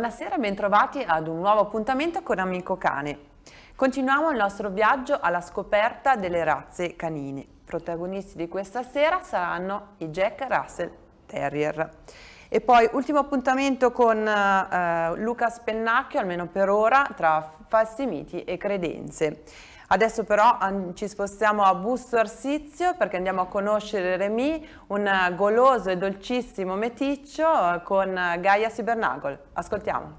buonasera e bentrovati ad un nuovo appuntamento con Amico Cane. Continuiamo il nostro viaggio alla scoperta delle razze canine. Protagonisti di questa sera saranno i Jack Russell Terrier. E poi ultimo appuntamento con eh, Luca Spennacchio, almeno per ora, tra falsi miti e credenze. Adesso però ci spostiamo a Busto Arsizio perché andiamo a conoscere Remy, un eh, goloso e dolcissimo meticcio eh, con eh, Gaia Sibernagol. Ascoltiamo.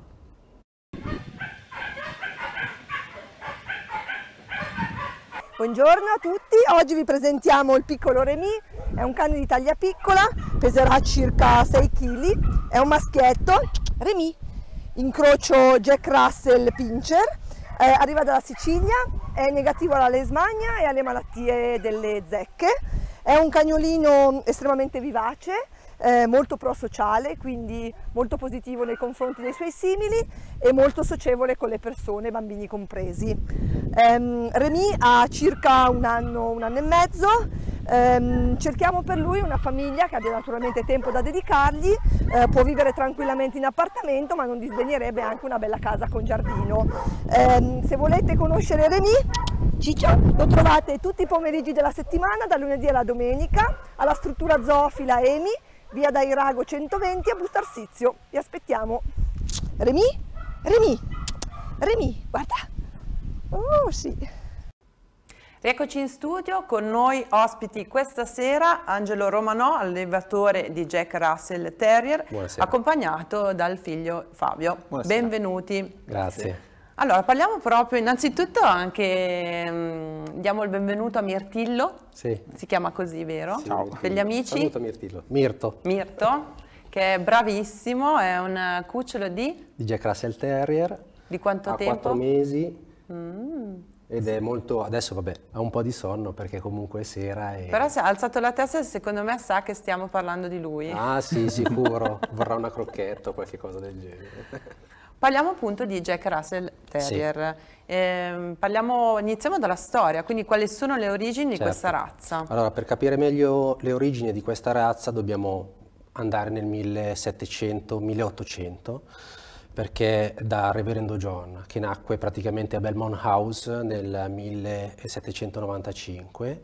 Buongiorno a tutti, oggi vi presentiamo il piccolo Remy, è un cane di taglia piccola, peserà circa 6 kg, è un maschietto, Remy, incrocio Jack Russell Pincher, eh, arriva dalla Sicilia, è negativo alla lesmagna e alle malattie delle zecche. È un cagnolino estremamente vivace, eh, molto prosociale, quindi molto positivo nei confronti dei suoi simili e molto socievole con le persone, bambini compresi. Eh, Remy ha circa un anno, un anno e mezzo, Ehm, cerchiamo per lui una famiglia che abbia naturalmente tempo da dedicargli, eh, può vivere tranquillamente in appartamento ma non disdegnerebbe anche una bella casa con giardino. Ehm, se volete conoscere Remy, Ciccia lo trovate tutti i pomeriggi della settimana, dal lunedì alla domenica, alla struttura zoofila EMI, via dai Rago 120 a Bustarsizio. Vi aspettiamo. Remy? Remy? Remy, guarda. Oh sì. Rieccoci in studio, con noi ospiti questa sera Angelo Romanò, allevatore di Jack Russell Terrier, Buonasera. accompagnato dal figlio Fabio. Buonasera. Benvenuti. Grazie. Allora, parliamo proprio innanzitutto anche, mm, diamo il benvenuto a Mirtillo, sì. si chiama così, vero? Sì. Ciao. Per gli amici. Saluto Mirtillo. Mirto. Mirto, che è bravissimo, è un cucciolo di? Di Jack Russell Terrier. Di quanto ha tempo? Ha quattro mesi. Mm. Ed è molto, adesso vabbè, ha un po' di sonno perché comunque è sera e... Però se ha alzato la testa secondo me sa che stiamo parlando di lui. Ah sì, sicuro, vorrà una crocchetta o qualche cosa del genere. Parliamo appunto di Jack Russell Terrier. Sì. Eh, parliamo, iniziamo dalla storia, quindi quali sono le origini certo. di questa razza? Allora, per capire meglio le origini di questa razza dobbiamo andare nel 1700-1800 perché da Reverendo John, che nacque praticamente a Belmont House nel 1795,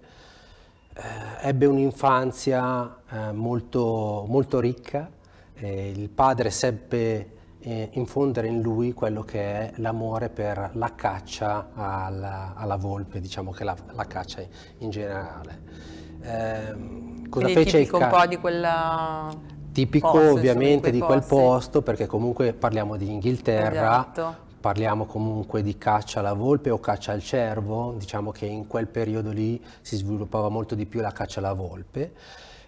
eh, ebbe un'infanzia eh, molto, molto, ricca, eh, il padre seppe eh, infondere in lui quello che è l'amore per la caccia alla, alla volpe, diciamo che la, la caccia in generale. Ehm, cosa Quindi fece tipico ca- un po' di quella tipico posto, ovviamente di quel posto perché comunque parliamo di Inghilterra, esatto. Parliamo comunque di caccia alla volpe o caccia al cervo, diciamo che in quel periodo lì si sviluppava molto di più la caccia alla volpe.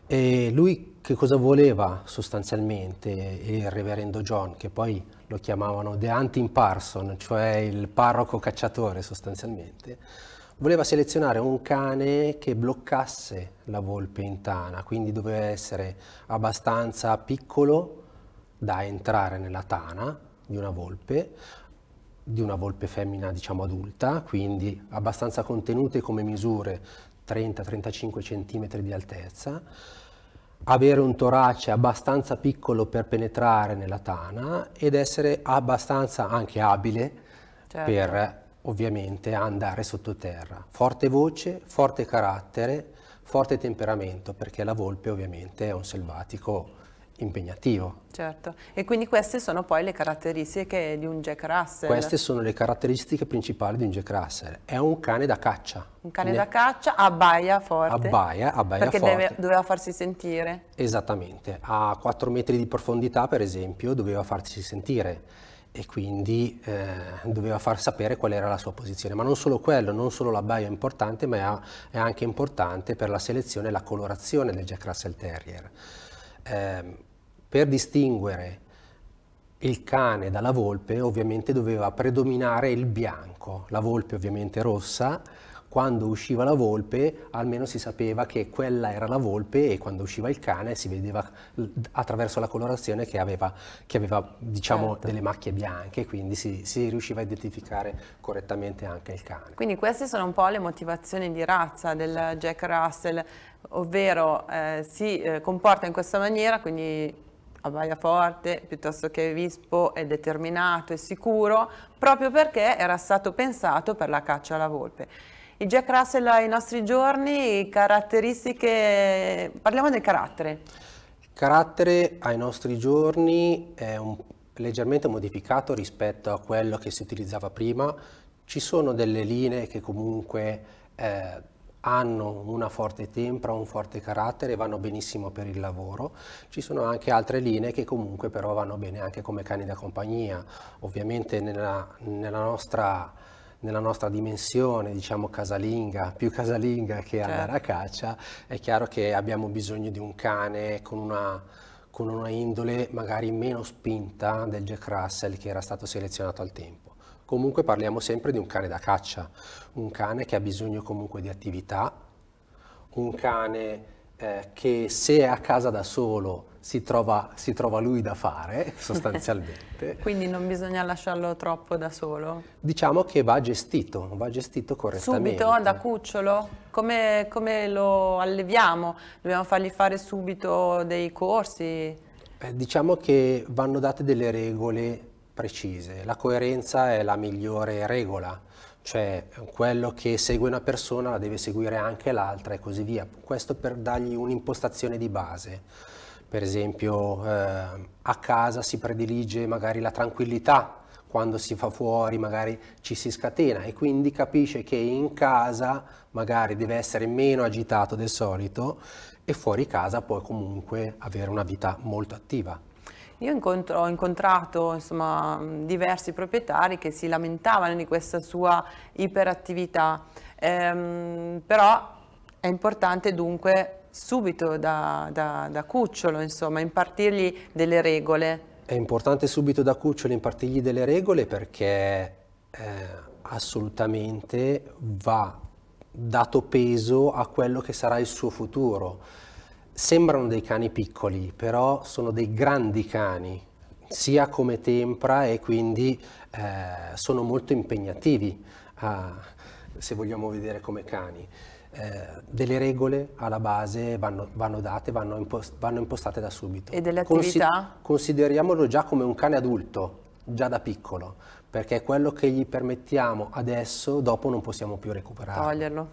E lui che cosa voleva sostanzialmente il reverendo John, che poi lo chiamavano The Hunting Parson, cioè il parroco cacciatore sostanzialmente, voleva selezionare un cane che bloccasse la volpe in tana, quindi doveva essere abbastanza piccolo da entrare nella tana di una volpe, di una volpe femmina diciamo adulta, quindi abbastanza contenute come misure 30-35 cm di altezza, avere un torace abbastanza piccolo per penetrare nella tana ed essere abbastanza anche abile certo. per ovviamente a andare sottoterra. Forte voce, forte carattere, forte temperamento, perché la volpe ovviamente è un selvatico impegnativo. Certo, e quindi queste sono poi le caratteristiche di un Jack Russell? Queste sono le caratteristiche principali di un Jack Russell. È un cane da caccia. Un cane ne... da caccia, abbaia forte. Abbaia, abbaia perché forte. Perché doveva farsi sentire. Esattamente, a 4 metri di profondità per esempio doveva farsi sentire e quindi eh, doveva far sapere qual era la sua posizione. Ma non solo quello, non solo l'abbaio è importante, ma è, anche importante per la selezione e la colorazione del Jack Russell Terrier. Eh, per distinguere il cane dalla volpe ovviamente doveva predominare il bianco, la volpe ovviamente rossa, quando usciva la volpe almeno si sapeva che quella era la volpe e quando usciva il cane si vedeva attraverso la colorazione che aveva, che aveva diciamo, certo. delle macchie bianche, quindi si, si, riusciva a identificare correttamente anche il cane. Quindi queste sono un po' le motivazioni di razza del Jack Russell, ovvero eh, si eh, comporta in questa maniera, quindi abbaia forte piuttosto che vispo è determinato e sicuro proprio perché era stato pensato per la caccia alla volpe. Il Jack Russell ai nostri giorni, caratteristiche, parliamo del carattere. Il carattere ai nostri giorni è un, leggermente modificato rispetto a quello che si utilizzava prima. Ci sono delle linee che comunque eh, hanno una forte tempra, un forte carattere e vanno benissimo per il lavoro. Ci sono anche altre linee che comunque però vanno bene anche come cani da compagnia. Ovviamente nella, nella nostra nella nostra dimensione, diciamo casalinga, più casalinga che certo. andare a caccia, è chiaro che abbiamo bisogno di un cane con una, con una indole magari meno spinta del Jack Russell che era stato selezionato al tempo comunque parliamo sempre di un cane da caccia, un cane che ha bisogno comunque di attività, un cane eh, che se è a casa da solo si trova, si trova lui da fare sostanzialmente. Quindi non bisogna lasciarlo troppo da solo? Diciamo che va gestito, va gestito correttamente. Subito, da cucciolo? Come, come lo alleviamo? Dobbiamo fargli fare subito dei corsi? Eh, diciamo che vanno date delle regole precise. La coerenza è la migliore regola cioè quello che segue una persona la deve seguire anche l'altra e così via. Questo per dargli un'impostazione di base. Per esempio eh, a casa si predilige magari la tranquillità, quando si fa fuori magari ci si scatena e quindi capisce che in casa magari deve essere meno agitato del solito e fuori casa può comunque avere una vita molto attiva. Io incontro, ho incontrato insomma, diversi proprietari che si lamentavano di questa sua iperattività, ehm, però è importante dunque subito da, da, da cucciolo, insomma, impartirgli delle regole. È importante subito da cucciolo impartirgli delle regole perché eh, assolutamente va dato peso a quello che sarà il suo futuro Sembrano dei cani piccoli, però sono dei grandi cani, sia come tempra e quindi eh, sono molto impegnativi, a, se vogliamo vedere come cani. Eh, delle regole alla base vanno, vanno date, vanno, impost vanno, impostate da subito. E delle attività? Consi consideriamolo già come un cane adulto, già da piccolo, perché quello che gli permettiamo adesso, dopo non possiamo più recuperarlo. Toglierlo.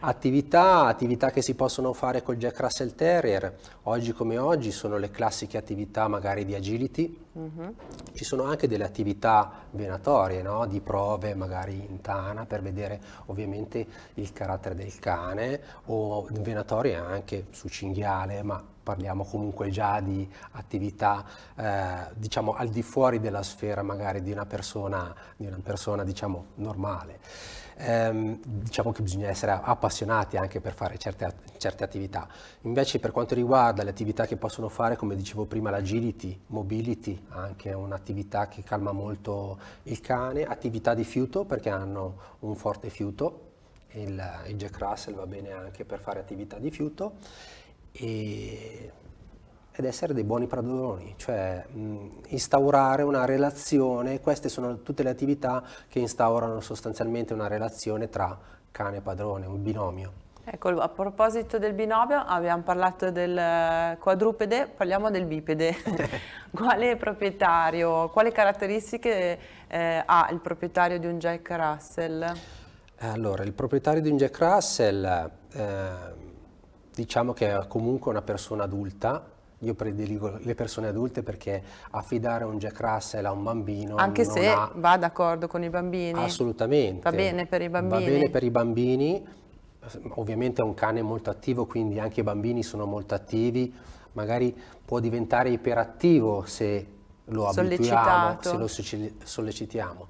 Attività, attività che si possono fare col Jack Russell Terrier, oggi come oggi sono le classiche attività magari di agility, mm-hmm. ci sono anche delle attività venatorie, no? di prove magari in tana per vedere ovviamente il carattere del cane o venatorie anche su cinghiale, ma parliamo comunque già di attività eh, diciamo al di fuori della sfera magari di una persona, di una persona diciamo normale. Ehm, diciamo che bisogna essere appassionati anche per fare certe, certe, attività. Invece per quanto riguarda le attività che possono fare, come dicevo prima, l'agility, mobility, anche un'attività che calma molto il cane, attività di fiuto perché hanno un forte fiuto, il, il Jack Russell va bene anche per fare attività di fiuto e, ed essere dei buoni padroni, cioè mh, instaurare una relazione, queste sono tutte le attività che instaurano sostanzialmente una relazione tra cane e padrone, un binomio. Ecco, a proposito del binomio, abbiamo parlato del quadrupede, parliamo del bipede. quale proprietario, quali caratteristiche eh, ha il proprietario di un Jack Russell? Allora, il proprietario di un Jack Russell eh, diciamo che è comunque una persona adulta, io prediligo le persone adulte perché affidare un Jack Russell a un bambino. Anche se ha... va d'accordo con i bambini. Assolutamente. Va bene per i bambini. Va bene per i bambini. Ovviamente è un cane molto attivo, quindi anche i bambini sono molto attivi. Magari può diventare iperattivo se lo abituiamo, se lo sollecitiamo.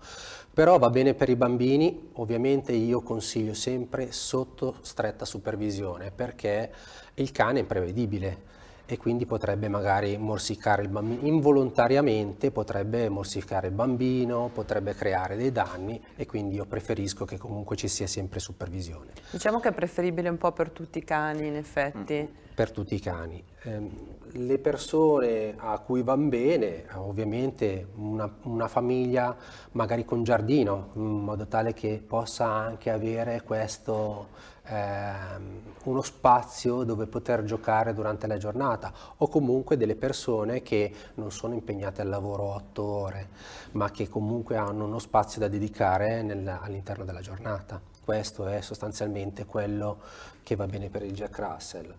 Però va bene per i bambini, ovviamente io consiglio sempre sotto stretta supervisione perché il cane è imprevedibile e quindi potrebbe magari morsicare il bambino, involontariamente potrebbe morsicare il bambino, potrebbe creare dei danni e quindi io preferisco che comunque ci sia sempre supervisione. Diciamo che è preferibile un po' per tutti i cani in effetti. Mm, mm, per tutti i cani. Eh, le persone a cui van bene, ovviamente una, una famiglia magari con giardino, in modo tale che possa anche avere questo Ehm, uno spazio dove poter giocare durante la giornata o comunque delle persone che non sono impegnate al lavoro 8 ore ma che comunque hanno uno spazio da dedicare all'interno della giornata. Questo è sostanzialmente quello che va bene per il Jack Russell.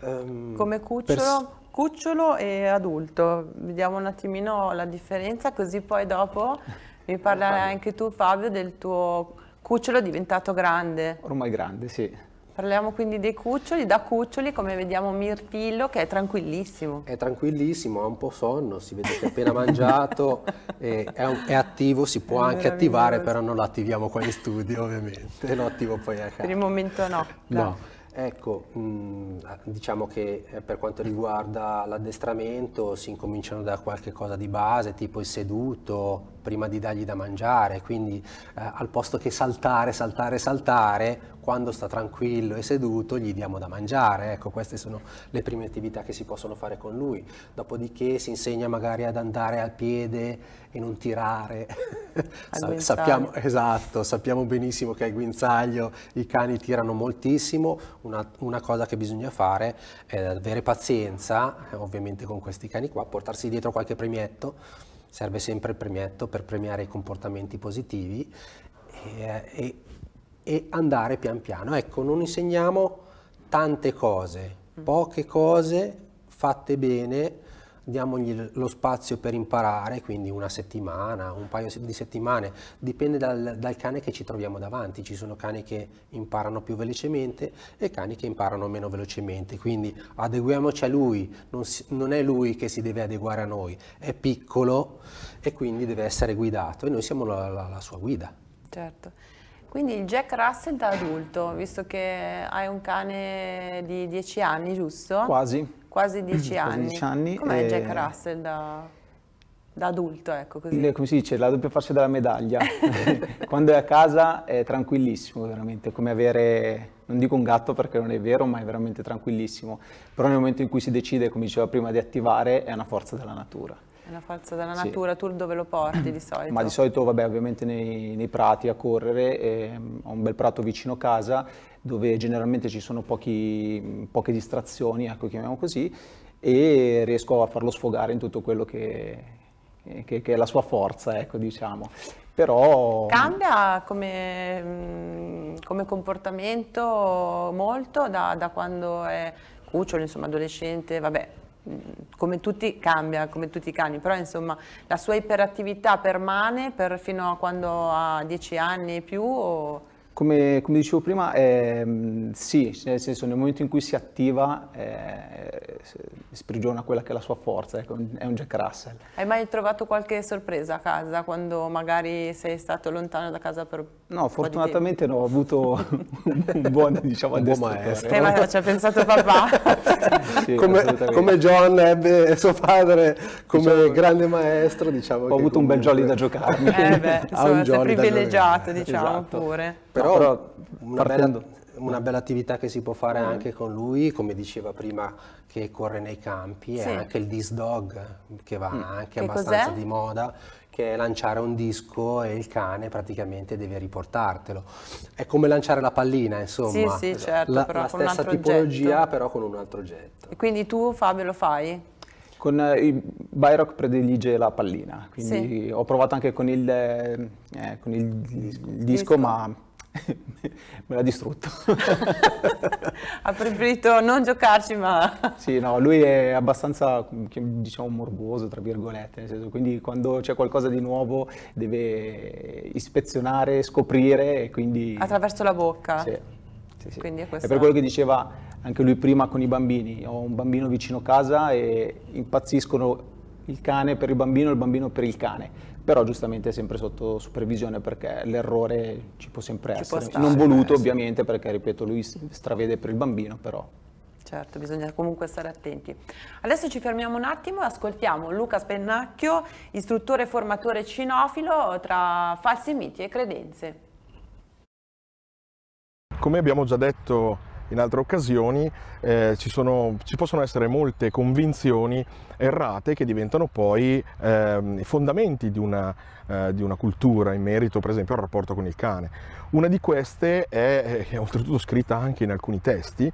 Um, Come cucciolo, cucciolo e adulto, vediamo un attimino la differenza così poi dopo mi parlerai anche tu Fabio del tuo cucciolo è diventato grande. Ormai grande, sì. Parliamo quindi dei cuccioli, da cuccioli come vediamo Mirtillo che è tranquillissimo. È tranquillissimo, ha un po' sonno, si vede che ha appena mangiato, è, è, attivo, si può è anche attivare, però non lo attiviamo qua in studio ovviamente, lo attivo poi a casa. Per il momento no. no. Ecco, mh, mm, diciamo che eh, per quanto riguarda l'addestramento si incominciano da qualche cosa di base, tipo il seduto, prima di dargli da mangiare, quindi eh, al posto che saltare, saltare, saltare, quando sta tranquillo e seduto gli diamo da mangiare, ecco queste sono le prime attività che si possono fare con lui, dopodiché si insegna magari ad andare al piede e non tirare, Sa- sappiamo, esatto, sappiamo benissimo che al guinzaglio i cani tirano moltissimo, una, una cosa che bisogna fare è avere pazienza, ovviamente con questi cani qua, portarsi dietro qualche premietto, serve sempre il premietto per premiare i comportamenti positivi e e andare pian piano. Ecco, non insegniamo tante cose, poche cose fatte bene, diamogli lo spazio per imparare, quindi una settimana, un paio di settimane, dipende dal, dal, cane che ci troviamo davanti, ci sono cani che imparano più velocemente e cani che imparano meno velocemente, quindi adeguiamoci a lui, non, si, non è lui che si deve adeguare a noi, è piccolo e quindi deve essere guidato e noi siamo la, la, la sua guida. Certo. Quindi il Jack Russell da adulto, visto che hai un cane di 10 anni, giusto? Quasi. Quasi 10 anni. 10 anni. Com'è il e... Jack Russell da, da adulto, ecco così? Il, come si dice, la doppia faccia della medaglia. Quando è a casa è tranquillissimo, veramente, come avere, non dico un gatto perché non è vero, ma è veramente tranquillissimo. Però nel momento in cui si decide, come diceva prima, di attivare, è una forza della natura. È una forza della natura, sì. tu dove lo porti di solito? Ma di solito, vabbè, ovviamente nei, nei prati a correre, ehm, ho un bel prato vicino casa dove generalmente ci sono pochi, poche distrazioni, ecco, chiamiamo così, e riesco a farlo sfogare in tutto quello che, che, che è la sua forza, ecco, diciamo. Però... Cambia come, mm, come comportamento molto da, da quando è cucciolo, insomma, adolescente, vabbè, come tutti cambia, come tutti i cani, però insomma la sua iperattività permane per fino a quando ha dieci anni e più? O... Come, come, dicevo prima, eh, sì, nel senso nel momento in cui si attiva eh, sprigiona quella che è la sua forza, ecco, è un Jack Russell. Hai mai trovato qualche sorpresa a casa quando magari sei stato lontano da casa per No, fortunatamente no, ho avuto un buon, diciamo, un buon maestro. Stefano ci ha pensato papà. sì, come, come, John ebbe suo padre come diciamo, grande maestro, diciamo. Ho avuto comunque... un bel jolly da giocare. Eh beh, insomma, privilegiato, diciamo, esatto. pure. Però, no, però partendo... Bella una bella attività che si può fare mm. anche con lui, come diceva prima, che corre nei campi, sì. è anche il disc dog, che va mm. anche che abbastanza di moda, che è lanciare un disco e il cane praticamente deve riportartelo. È come lanciare la pallina, insomma. Sì, sì, certo, la, la stessa tipologia, oggetto. però con un altro oggetto. E quindi tu, Fabio, lo fai? Con eh, Byrock predilige la pallina, quindi sì. ho provato anche con il, eh, eh con il, il disco, disco, ma me l'ha distrutto. ha preferito non giocarci, ma... sì, no, lui è abbastanza, diciamo, morboso, tra virgolette, senso, quindi quando c'è qualcosa di nuovo deve ispezionare, scoprire e quindi... Attraverso la bocca? Sì. sì, sì. Quindi è, questa... è per quello che diceva anche lui prima con i bambini, ho un bambino vicino casa e impazziscono il cane per il bambino e il bambino per il cane però giustamente sempre sotto supervisione perché l'errore ci può sempre ci essere, può stare, non voluto eh, ovviamente perché ripeto lui stravede per il bambino però. Certo, bisogna comunque stare attenti. Adesso ci fermiamo un attimo e ascoltiamo Luca Spennacchio, istruttore e formatore cinofilo tra falsi miti e credenze. Come abbiamo già detto in altre occasioni eh, ci, sono, ci, possono essere molte convinzioni errate che diventano poi eh, fondamenti di una, eh, di una, cultura in merito per esempio al rapporto con il cane. Una di queste è, eh, è oltretutto scritta anche in alcuni testi,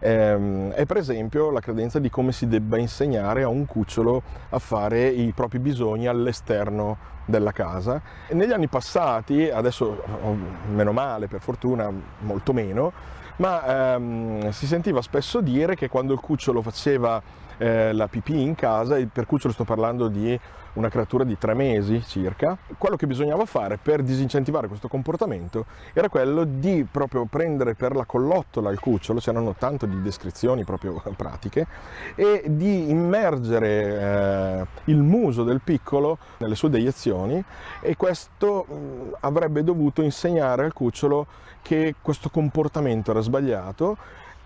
ehm, è per esempio la credenza di come si debba insegnare a un cucciolo a fare i propri bisogni all'esterno della casa. E negli anni passati, adesso oh, meno male per fortuna, molto meno, ma ehm, si sentiva spesso dire che quando il cucciolo faceva eh, la pipì in casa, il percucciolo sto parlando di una creatura di tre mesi circa. Quello che bisognava fare per disincentivare questo comportamento era quello di proprio prendere per la collottola il cucciolo, c'erano tanto di descrizioni proprio pratiche, e di immergere eh, il muso del piccolo nelle sue deiezioni e questo mh, mm, avrebbe dovuto insegnare al cucciolo che questo comportamento era sbagliato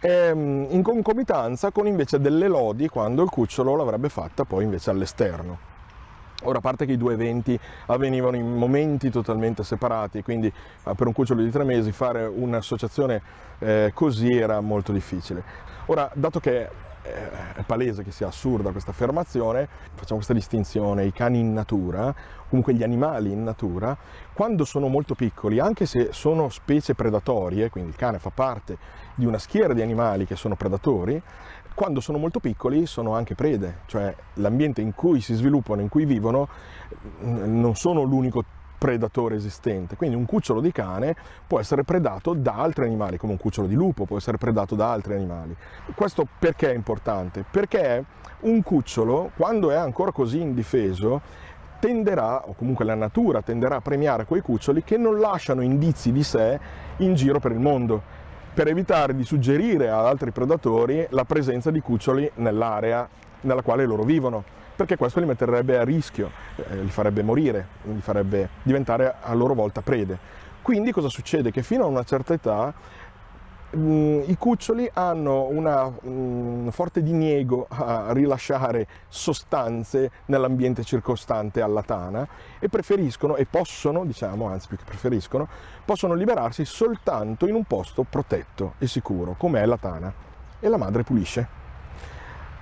ehm, in concomitanza con invece delle lodi quando il cucciolo l'avrebbe fatta poi invece all'esterno. Ora, a parte che i due eventi avvenivano in momenti totalmente separati, quindi eh, per un cucciolo di tre mesi fare un'associazione eh, così era molto difficile. Ora, dato che è palese che sia assurda questa affermazione, facciamo questa distinzione, i cani in natura, comunque gli animali in natura, quando sono molto piccoli, anche se sono specie predatorie, quindi il cane fa parte di una schiera di animali che sono predatori, quando sono molto piccoli sono anche prede, cioè l'ambiente in cui si sviluppano, in cui vivono, non sono l'unico predatore esistente. Quindi un cucciolo di cane può essere predato da altri animali, come un cucciolo di lupo può essere predato da altri animali. Questo perché è importante? Perché un cucciolo, quando è ancora così indifeso, tenderà, o comunque la natura tenderà a premiare quei cuccioli che non lasciano indizi di sé in giro per il mondo per evitare di suggerire ad altri predatori la presenza di cuccioli nell'area nella quale loro vivono perché questo li metterebbe a rischio, eh, li farebbe morire, li farebbe diventare a loro volta prede. Quindi cosa succede? Che fino a una certa età mh, mm, i cuccioli hanno mm, un forte diniego a rilasciare sostanze nell'ambiente circostante alla tana e preferiscono e possono, diciamo, anzi più che preferiscono, possono liberarsi soltanto in un posto protetto e sicuro, come è la tana. E la madre pulisce.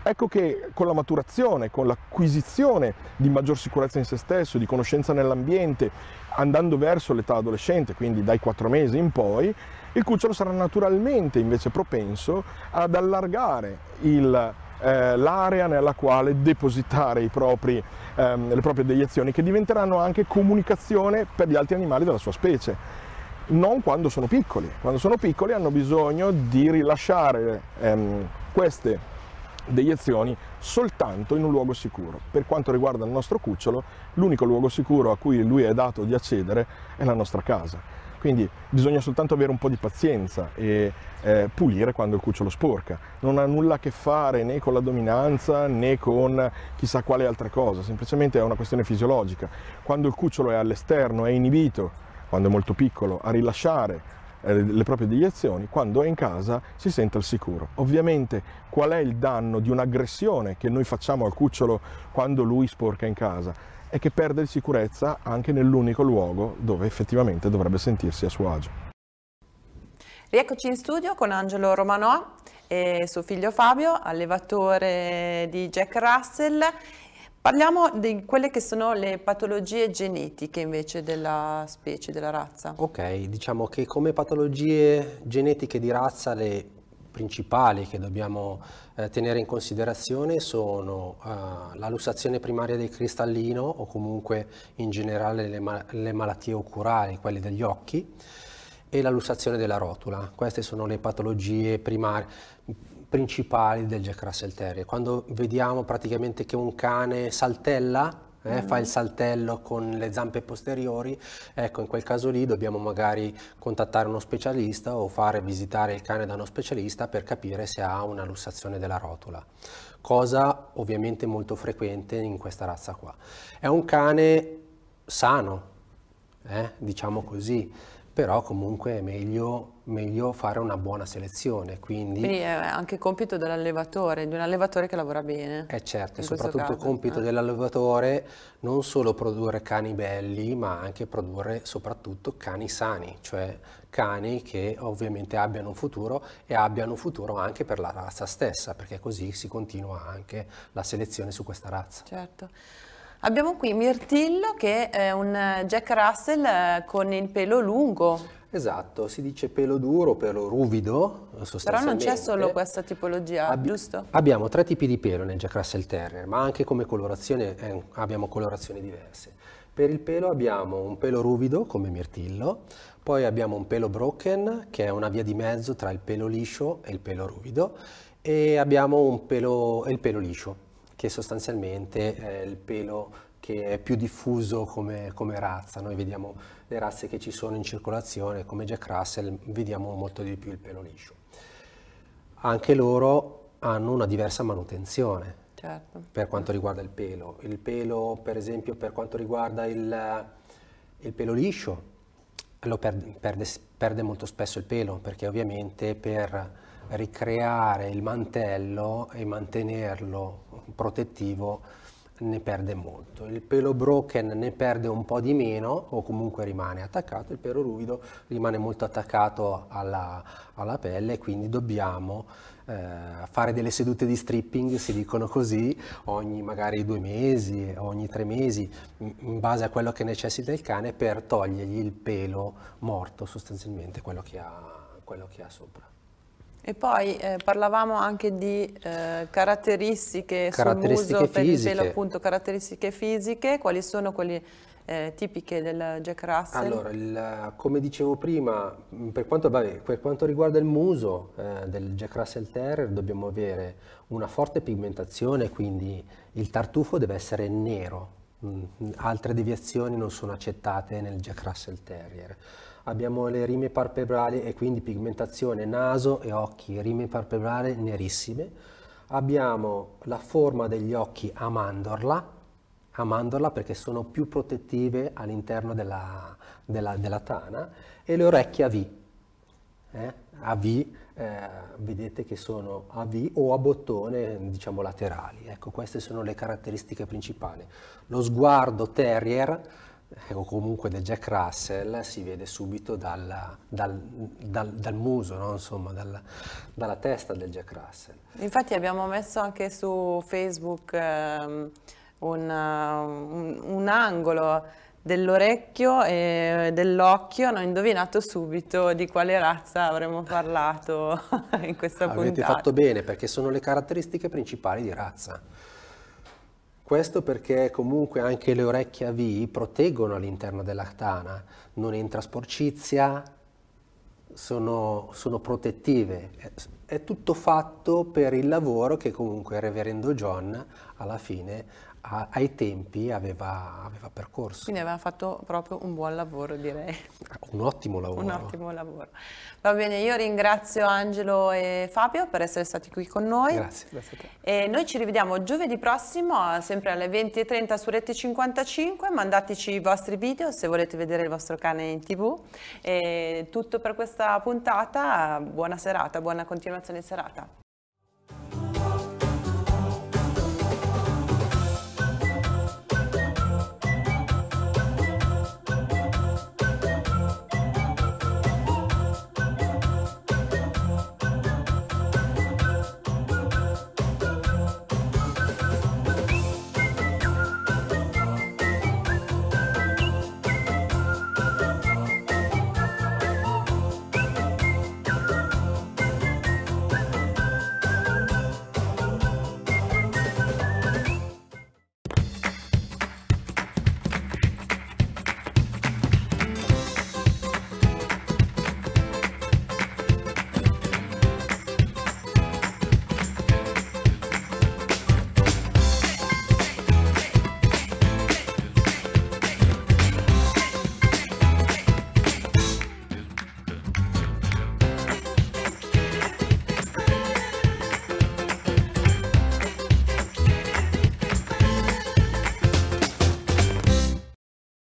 Ecco che con la maturazione, con l'acquisizione di maggior sicurezza in se stesso, di conoscenza nell'ambiente, andando verso l'età adolescente, quindi dai 4 mesi in poi, il cucciolo sarà naturalmente invece propenso ad allargare il eh, l'area nella quale depositare propri, ehm, le proprie deiezioni, che diventeranno anche comunicazione per gli altri animali della sua specie. Non quando sono piccoli, quando sono piccoli hanno bisogno di rilasciare ehm, queste deiezioni soltanto in un luogo sicuro. Per quanto riguarda il nostro cucciolo, l'unico luogo sicuro a cui lui è dato di accedere è la nostra casa. Quindi bisogna soltanto avere un po' di pazienza e eh, pulire quando il cucciolo sporca. Non ha nulla a che fare né con la dominanza né con chissà quale altra cosa, semplicemente è una questione fisiologica. Quando il cucciolo è all'esterno, è inibito, quando è molto piccolo, a rilasciare eh, le proprie deviazioni, quando è in casa si sente al sicuro. Ovviamente qual è il danno di un'aggressione che noi facciamo al cucciolo quando lui sporca in casa? È che perde sicurezza anche nell'unico luogo dove effettivamente dovrebbe sentirsi a suo agio. Rieccoci in studio con Angelo Romanò e suo figlio Fabio, allevatore di Jack Russell Parliamo di quelle che sono le patologie genetiche invece della specie, della razza. Ok, diciamo che come patologie genetiche di razza le principali che dobbiamo eh, tenere in considerazione sono eh, la lussazione primaria del cristallino o comunque in generale le, ma le malattie occulari, quelle degli occhi, e la lussazione della rotula. Queste sono le patologie primarie principali del Jack Russell Terrier. Quando vediamo praticamente che un cane saltella, eh, mm. fa il saltello con le zampe posteriori, ecco in quel caso lì dobbiamo magari contattare uno specialista o fare visitare il cane da uno specialista per capire se ha una lussazione della rotola cosa ovviamente molto frequente in questa razza qua. È un cane sano, eh, diciamo così, però comunque è meglio, meglio, fare una buona selezione. Quindi, quindi è anche compito dell'allevatore, di un allevatore che lavora bene. Eh, certo, è certo, è soprattutto compito eh. dell'allevatore non solo produrre cani belli, ma anche produrre soprattutto cani sani, cioè cani che ovviamente abbiano un futuro e abbiano un futuro anche per la razza stessa, perché così si continua anche la selezione su questa razza. Certo. Abbiamo qui Mirtillo che è un eh, Jack Russell eh, con il pelo lungo. Esatto, si dice pelo duro, pelo ruvido Però non c'è solo questa tipologia, Ab giusto? Abbiamo tre tipi di pelo nel Jack Russell Terrier, ma anche come colorazione eh, abbiamo colorazioni diverse. Per il pelo abbiamo un pelo ruvido, come mirtillo, poi abbiamo un pelo broken, che è una via di mezzo tra il pelo liscio e il pelo ruvido, e abbiamo pelo, il pelo liscio, che sostanzialmente è il pelo che è più diffuso come, come, razza. Noi vediamo le razze che ci sono in circolazione, come Jack Russell, vediamo molto di più il pelo liscio. Anche loro hanno una diversa manutenzione certo. per quanto riguarda il pelo. Il pelo, per esempio, per quanto riguarda il, il pelo liscio, lo perde, perde, perde molto spesso il pelo perché ovviamente per ricreare il mantello e mantenerlo protettivo ne perde molto. Il pelo broken ne perde un po' di meno o comunque rimane attaccato, il pelo ruvido rimane molto attaccato alla, alla pelle, quindi dobbiamo eh, fare delle sedute di stripping, si dicono così, ogni magari due mesi, ogni tre mesi, in base a quello che necessita il cane, per togliergli il pelo morto sostanzialmente, quello che ha, quello che ha sopra. E poi eh, parlavamo anche di eh, caratteristiche, caratteristiche sul muso, fisiche. per il pelo appunto, caratteristiche fisiche, quali sono quelle eh, tipiche del Jack Russell? Allora, il, come dicevo prima, mm, per quanto, vabbè, per quanto riguarda il muso eh, del Jack Russell Terrier dobbiamo avere una forte pigmentazione, quindi il tartufo deve essere nero, mm, altre deviazioni non sono accettate nel Jack Russell Terrier abbiamo le rime palpebrali e quindi pigmentazione naso e occhi, rime palpebrali nerissime, abbiamo la forma degli occhi a mandorla, a mandorla perché sono più protettive all'interno della, della, della, tana, e le orecchie a V. Eh? A V, eh, vedete che sono a V o a bottone, diciamo laterali. Ecco, queste sono le caratteristiche principali. Lo sguardo terrier eh, o comunque del Jack Russell si vede subito dalla, dal, dal, dal, muso, no? Insomma, dalla, dalla, testa del Jack Russell. Infatti abbiamo messo anche su Facebook um, un, un, un angolo dell'orecchio e dell'occhio hanno indovinato subito di quale razza avremmo parlato in questa Avete puntata. Avete fatto bene perché sono le caratteristiche principali di razza. Questo perché comunque anche le orecchie a V proteggono all'interno della katana, non entra sporcizia, sono, sono protettive. È, è tutto fatto per il lavoro che comunque il reverendo John alla fine ai tempi aveva, aveva, percorso. Quindi aveva fatto proprio un buon lavoro, direi. Un ottimo lavoro. Un ottimo lavoro. Va bene, io ringrazio Angelo e Fabio per essere stati qui con noi. Grazie, grazie a te. E noi ci rivediamo giovedì prossimo, sempre alle 20.30 su Rete 55. Mandateci i vostri video se volete vedere il vostro cane in tv. E tutto per questa puntata. Buona serata, buona continuazione di serata.